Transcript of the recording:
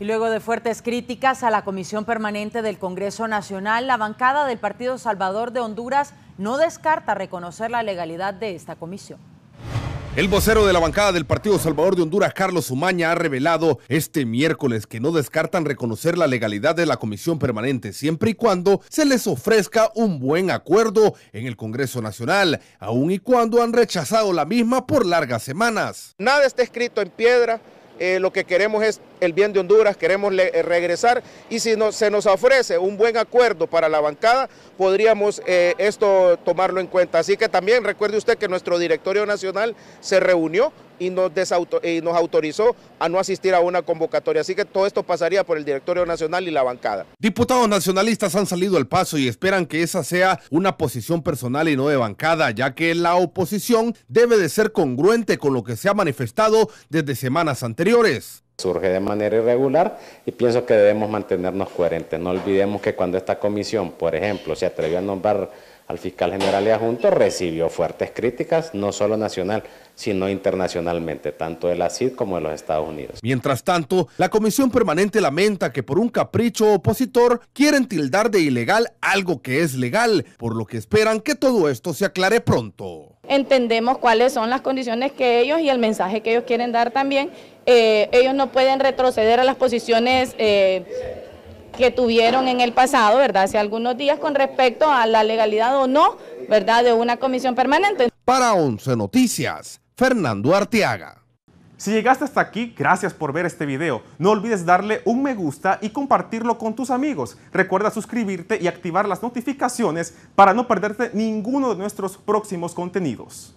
Y luego de fuertes críticas a la Comisión Permanente del Congreso Nacional, la bancada del Partido Salvador de Honduras no descarta reconocer la legalidad de esta comisión. El vocero de la bancada del Partido Salvador de Honduras, Carlos Umaña, ha revelado este miércoles que no descartan reconocer la legalidad de la comisión permanente siempre y cuando se les ofrezca un buen acuerdo en el Congreso Nacional, aun y cuando han rechazado la misma por largas semanas. Nada está escrito en piedra, eh, lo que queremos es el bien de Honduras, queremos eh, regresar y si no, se nos ofrece un buen acuerdo para la bancada, podríamos eh, esto tomarlo en cuenta. Así que también recuerde usted que nuestro directorio nacional se reunió y nos, autorizó a no asistir a una convocatoria. Así que todo esto pasaría por el directorio nacional y la bancada. Diputados nacionalistas han salido al paso y esperan que esa sea una posición personal y no de bancada, ya que la oposición debe de ser congruente con lo que se ha manifestado desde semanas anteriores surge de manera irregular y pienso que debemos mantenernos coherentes. No olvidemos que cuando esta comisión, por ejemplo, se atrevió a nombrar al fiscal general y adjunto, recibió fuertes críticas, no solo nacional, sino internacionalmente, tanto de la CID como de los Estados Unidos. Mientras tanto, la Comisión Permanente lamenta que por un capricho opositor quieren tildar de ilegal algo que es legal, por lo que esperan que todo esto se aclare pronto. Entendemos cuáles son las condiciones que ellos y el mensaje que ellos quieren dar también. Eh, ellos no pueden retroceder a las posiciones... Eh, que tuvieron en el pasado, ¿verdad? Hace algunos días con respecto a la legalidad o no, ¿verdad? De una comisión permanente. Para 11 Noticias, Fernando Arteaga. Si llegaste hasta aquí, gracias por ver este video. No olvides darle un me gusta y compartirlo con tus amigos. Recuerda suscribirte y activar las notificaciones para no perderte ninguno de nuestros próximos contenidos.